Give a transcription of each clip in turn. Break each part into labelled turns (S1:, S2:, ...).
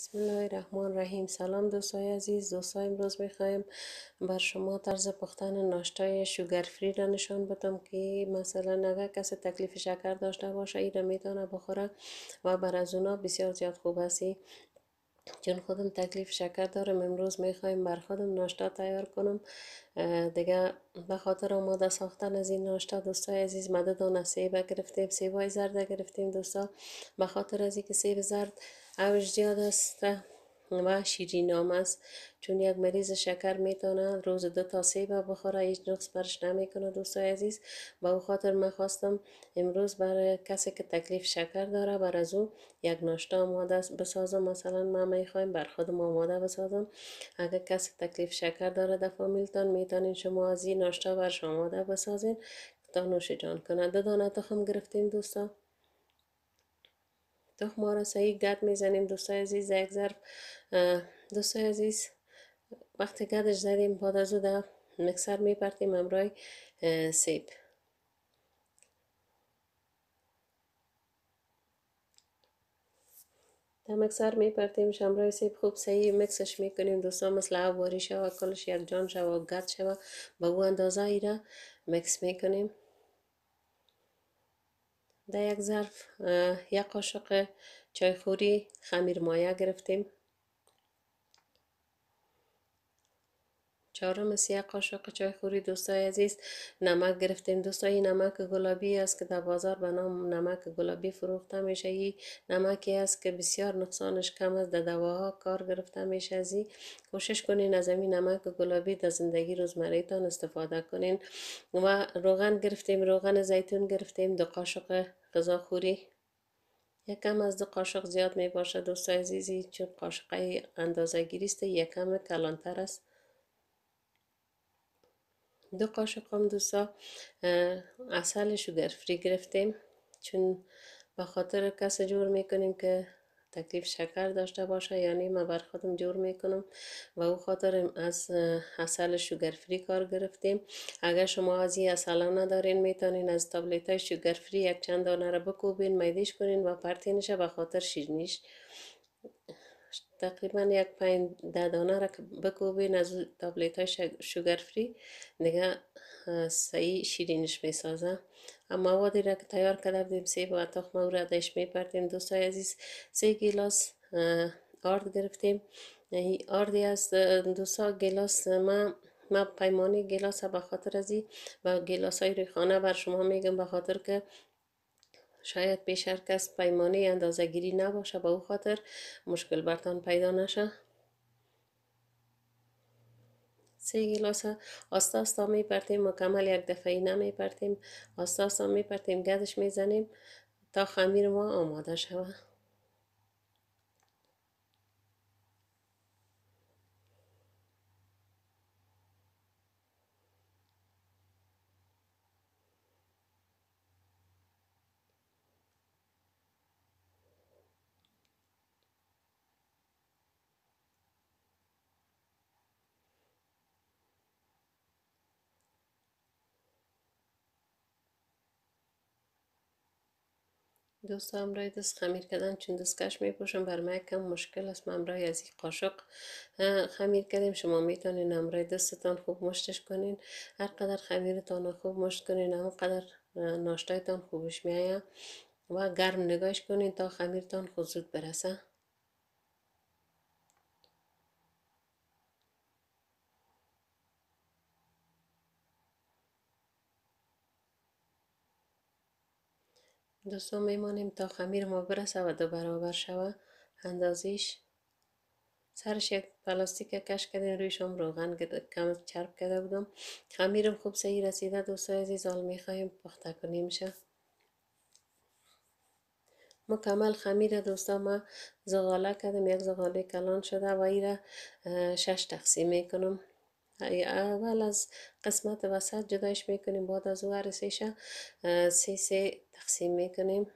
S1: بسم الله الرحمن الرحیم سلام دوستای عزیز دوستای امروز میخوایم بر شما طرز پختن ناشتای شوگر فری را نشان بدم که مثلا اگر کسی تکلیف شکر داشته باشه ایره را میتونه بخوره و بر از اونا بسیار زیاد خوب است چون خودم تکلیف شکر دارم امروز میخوایم بر خودم ناشتا تیار کنم دیگه به خاطر آماده ساختن از این ناشتا دوستای عزیز مدد و سیب گرفتیم سیبای زرد گرفتیم دوستا به خاطر از اینکه سیب زرد اوش زیاد است و شیرین است چون یک مریض شکر میتونه روز دو تا سه بخوره هیچ نقص برش نمیکنه دوستای عزیز با او خاطر من خواستم امروز برای کسی که تکلیف شکر داره بر از او یک ناشته آماده بسازم مثلا ما میخوایم بر خودم آماده بسازم اگر کسی تکلیف شکر داره در فامیلتان میتونین شما از این ناشته برش آماده بسازین تا نوش جان کنه دو تخم گرفتیم دوستا ما را سعی گد میزنیم دوستای عزیز یک ظرف دوستای عزیز وقتی گدش زدیم بعد از او در مکسر میپرتیم امرای سیب در مکسر میپرتیم شمرای سیب خوب صحیح مکسش میکنیم دوستان مثل آب و شوه کلش یک جان شوا گرد شوه به او اندازه ای را مکس میکنیم در یک ظرف یک قاشق خوری خمیر مایه گرفتیم چهارم سی قاشق چای خوری دوستای عزیز نمک گرفتیم دوستایی نمک گلابی است که در بازار به نام نمک گلابی فروخته میشه ای نمکی است که بسیار نقصانش کم است در دواها کار گرفته میشه ازی کوشش کنین از این نمک گلابی در زندگی روزمرهتان استفاده کنین و روغن گرفتیم روغن زیتون گرفتیم دو قاشق غذاخوری خوری یکم از دو قاشق زیاد می باشد عزیزی چون قاشقه اندازه یکم کلانتر است دو قاشق هم دوستا اصل شوگر فری گرفتیم چون به خاطر کس جور میکنیم که تکلیف شکر داشته باشه یعنی ما بر خودم جور میکنم و او خاطر از اصل شوگر فری کار گرفتیم اگر شما از این اصلا ندارین میتونین از تابلیت های شوگر فری یک چند دانه را بکوبین میدیش کنین و پرتینش به خاطر شیرنیش تقریبا یک پین ده دانه را بکوبین از تابلیت های شگر فری دیگه سعی شیرینش می سازه اما موادی را که تیار کرده بودیم سی با تخمه را دش می پردیم دوستای عزیز سه گیلاس آرد گرفتیم این یعنی آردی از دوستا گلاس ما ما پیمانه گلاس به خاطر ازی و گلاس های روی خانه بر شما میگم به خاطر که شاید پیش هر کس پیمانه اندازه گیری نباشه به او خاطر مشکل برتان پیدا نشه سه گلاس آستا آستا می پرتیم مکمل یک دفعی نمی پرتیم آستا آستا می پرتیم گدش می تا خمیر ما آماده شود دوستم برای دست خمیر کردن چون دستکش میپوشم بر من کم مشکل است من برای از این قاشق خمیر کردیم شما میتونین امرای دستتان خوب مشتش کنین هر قدر خمیرتان خوب مشت کنین هم قدر ناشتایتان خوبش میایه و گرم نگاش کنین تا خمیرتان خود زود برسه دوستان میمانیم تا خمیر ما برسه و دو برابر شوه اندازیش سرش یک پلاستیک کش کردیم رویش هم روغن کم چرب کرده بودم خمیرم خوب سهی رسیده دوستای عزیز آل میخواهیم پخته کنیم شه مکمل خمیر دوستا ما زغاله کردم یک زغاله کلان شده و ایره شش تقسیم میکنم اول از قسمت وسط جدایش میکنیم بعد از او هر سه سه تقسیم میکنیم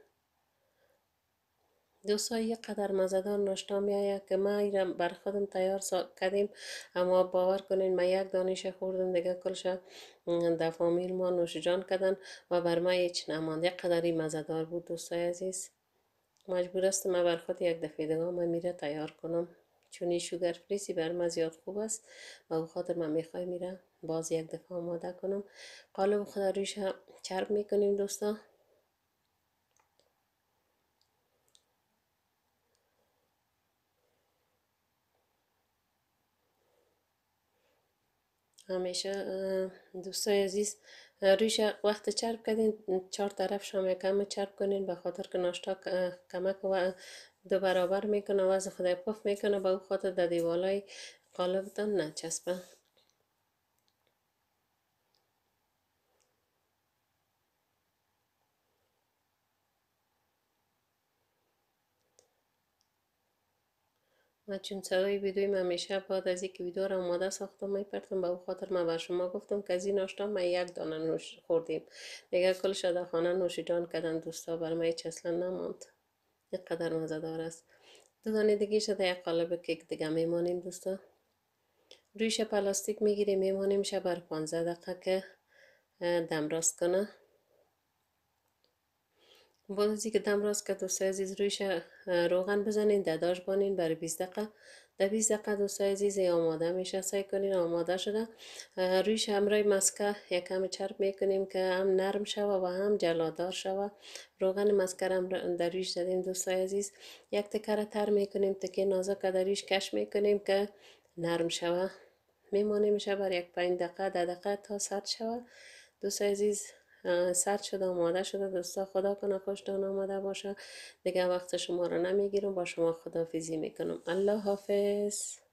S1: دوستا یک قدر مزدان ناشتا میاید که ما ایره بر خودم تیار کردیم اما باور کنین ما یک دانش خوردم دیگه کلش در فامیل ما نوش جان کردن و بر ما هیچ نماند یک قدری مزدار بود دوستای عزیز مجبور است ما بر خود یک دفعه ما میره تیار کنم چونی شوگر فریسی بر من زیاد خوب است و او خاطر من میخوای میرم باز یک دفعه آماده کنم قالب خدا رویش چرب میکنیم دوستا همیشه دوستای عزیز رویش وقت چرب کردین چهار طرف شام کم چرب کنین به خاطر که ناشتا کمک دو برابر میکنه از خدای پف میکنه به او خاطر در دیوالای قالبتان نچسبه من چون سوای ویدوی من میشه بعد از اینکه ویدیو را آماده ساختم میپرتم به او خاطر من بر شما گفتم که از این ما یک دانه نوش خوردیم دیگر کل شده خانه جان کردن دوستا بر من هیچ اصلا نماند اینقدر مزه دار است دو دانه دیگه شده یک قالب کیک دیگه میمانیم دوستا رویش پلاستیک میگیریم میمانیم شب بر 15 دقیقه که دم راست کنه بازی که دم راست که دوستای عزیز رویش روغن بزنین داشت بانین برای 20 دقیقه در 20 دقیقه دوستای عزیز آماده میشه سعی کنین آماده شده رویش همراه مسکه یک کم چرب میکنیم که هم نرم شوه و هم جلادار شوه روغن مسکه هم در رویش دادیم دوستای عزیز یک تکره تر میکنیم تکه نازک در رویش کش میکنیم که نرم شوه میمانه میشه بر یک پنج دقیقه در دقیقه تا صد شوه دوستای عزیز سر شده آماده شده دوستا خدا کنه خوشتان آماده باشه دیگه وقت شما رو نمیگیرم با شما فیزی میکنم الله حافظ